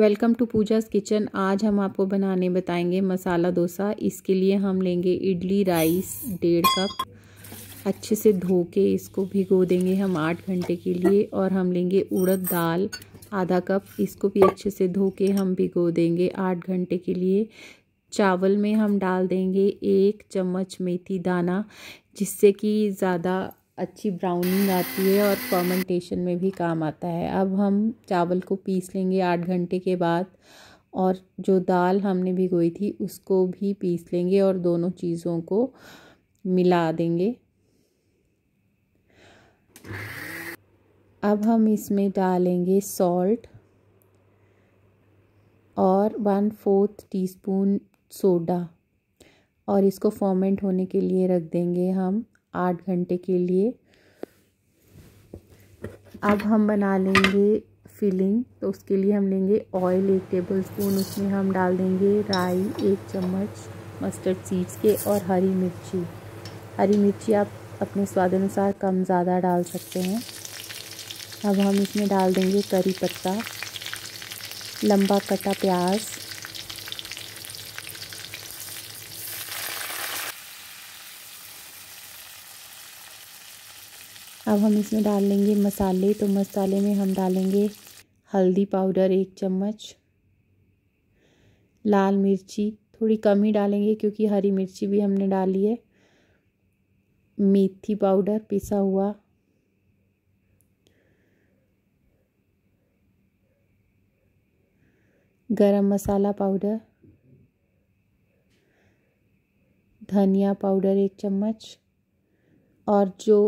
welcome to Puja kitchen आज हम आपको बनाने बताएंगे मसाला डोसा इसके लिए हम लेंगे इडली राइस डेढ़ कप अच्छे से धो के इसको भिगो देंगे हम आठ घंटे के लिए और हम लेंगे उड़द दाल आधा कप इसको भी अच्छे से धो के हम भिगो देंगे आठ घंटे के लिए चावल में हम डाल देंगे एक चम्मच मेथी दाना जिससे कि ज़्यादा अच्छी ब्राउनिंग आती है और फर्मेंटेशन में भी काम आता है अब हम चावल को पीस लेंगे आठ घंटे के बाद और जो दाल हमने भिगोई थी उसको भी पीस लेंगे और दोनों चीज़ों को मिला देंगे अब हम इसमें डालेंगे सॉल्ट और वन फोर्थ टीस्पून सोडा और इसको फॉर्मेंट होने के लिए रख देंगे हम आठ घंटे के लिए अब हम बना लेंगे फिलिंग तो उसके लिए हम लेंगे ऑयल एक टेबल स्पून उसमें हम डाल देंगे राई एक चम्मच मस्टर्ड सीड्स के और हरी मिर्ची हरी मिर्ची आप अपने स्वाद अनुसार कम ज़्यादा डाल सकते हैं अब हम इसमें डाल देंगे करी पत्ता लंबा कटा प्याज अब हम इसमें डाल लेंगे मसाले तो मसाले में हम डालेंगे हल्दी पाउडर एक चम्मच लाल मिर्ची थोड़ी कम ही डालेंगे क्योंकि हरी मिर्ची भी हमने डाली है मेथी पाउडर पिसा हुआ गरम मसाला पाउडर धनिया पाउडर एक चम्मच और जो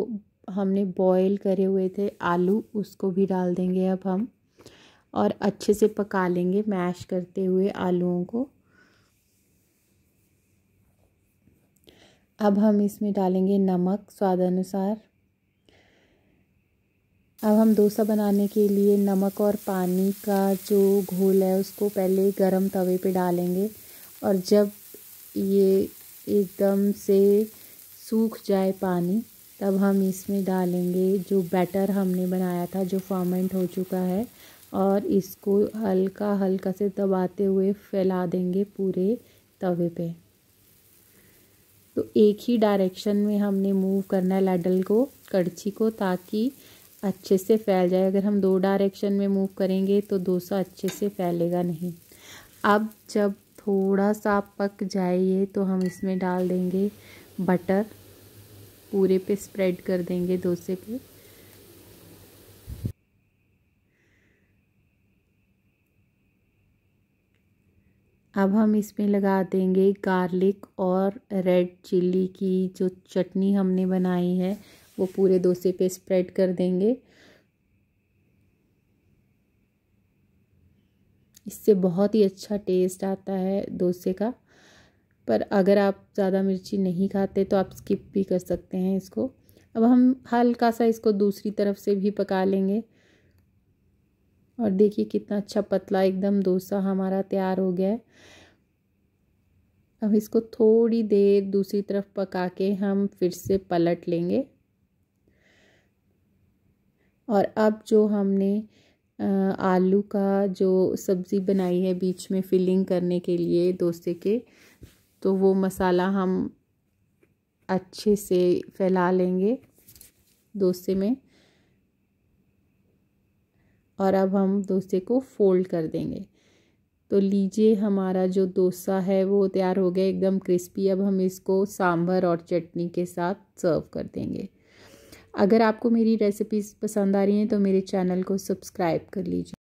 हमने बॉईल करे हुए थे आलू उसको भी डाल देंगे अब हम और अच्छे से पका लेंगे मैश करते हुए आलूओं को अब हम इसमें डालेंगे नमक स्वाद अनुसार अब हम डोसा बनाने के लिए नमक और पानी का जो घोल है उसको पहले गरम तवे पे डालेंगे और जब ये एकदम से सूख जाए पानी तब हम इसमें डालेंगे जो बैटर हमने बनाया था जो फर्मेंट हो चुका है और इसको हल्का हल्का से दबाते हुए फैला देंगे पूरे तवे पे तो एक ही डायरेक्शन में हमने मूव करना है लैडल को कड़छी को ताकि अच्छे से फैल जाए अगर हम दो डायरेक्शन में मूव करेंगे तो डोसा अच्छे से फैलेगा नहीं अब जब थोड़ा सा पक जाए ये तो हम इसमें डाल देंगे बटर पूरे पे स्प्रेड कर देंगे डोसे पे अब हम इसमें लगा देंगे गार्लिक और रेड चिल्ली की जो चटनी हमने बनाई है वो पूरे डोसे पे स्प्रेड कर देंगे इससे बहुत ही अच्छा टेस्ट आता है डोसे का पर अगर आप ज़्यादा मिर्ची नहीं खाते तो आप स्किप भी कर सकते हैं इसको अब हम हल्का सा इसको दूसरी तरफ से भी पका लेंगे और देखिए कितना अच्छा पतला एकदम डोसा हमारा तैयार हो गया है अब इसको थोड़ी देर दूसरी तरफ पका के हम फिर से पलट लेंगे और अब जो हमने आलू का जो सब्ज़ी बनाई है बीच में फिलिंग करने के लिए डोसे के तो वो मसाला हम अच्छे से फैला लेंगे डोसे में और अब हम डोसे को फोल्ड कर देंगे तो लीजिए हमारा जो डोसा है वो तैयार हो गया एकदम क्रिस्पी अब हम इसको सांभर और चटनी के साथ सर्व कर देंगे अगर आपको मेरी रेसिपीज़ पसंद आ रही हैं तो मेरे चैनल को सब्सक्राइब कर लीजिए